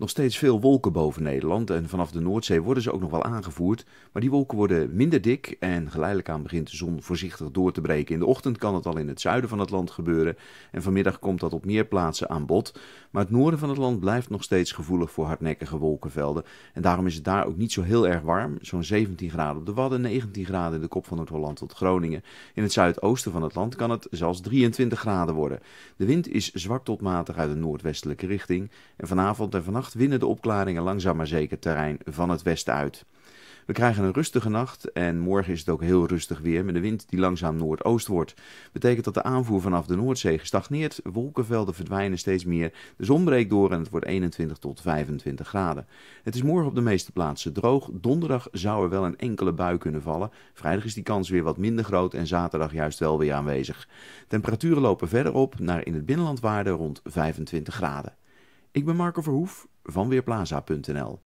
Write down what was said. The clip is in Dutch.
nog steeds veel wolken boven Nederland en vanaf de Noordzee worden ze ook nog wel aangevoerd. Maar die wolken worden minder dik en geleidelijk aan begint de zon voorzichtig door te breken. In de ochtend kan het al in het zuiden van het land gebeuren en vanmiddag komt dat op meer plaatsen aan bod. Maar het noorden van het land blijft nog steeds gevoelig voor hardnekkige wolkenvelden. En daarom is het daar ook niet zo heel erg warm, zo'n 17 graden op de Wadden, 19 graden in de kop van Noord-Holland tot Groningen. In het zuidoosten van het land kan het zelfs 23 graden worden. De wind is zwak tot matig uit de noordwestelijke richting en vanavond en vannacht winnen de opklaringen langzaam maar zeker terrein van het westen uit. We krijgen een rustige nacht en morgen is het ook heel rustig weer met de wind die langzaam noordoost wordt. Betekent dat de aanvoer vanaf de Noordzee gestagneerd, wolkenvelden verdwijnen steeds meer, de zon breekt door en het wordt 21 tot 25 graden. Het is morgen op de meeste plaatsen droog, donderdag zou er wel een enkele bui kunnen vallen, vrijdag is die kans weer wat minder groot en zaterdag juist wel weer aanwezig. Temperaturen lopen verder op naar in het binnenland waarde rond 25 graden. Ik ben Marco Verhoef van Weerplaza.nl.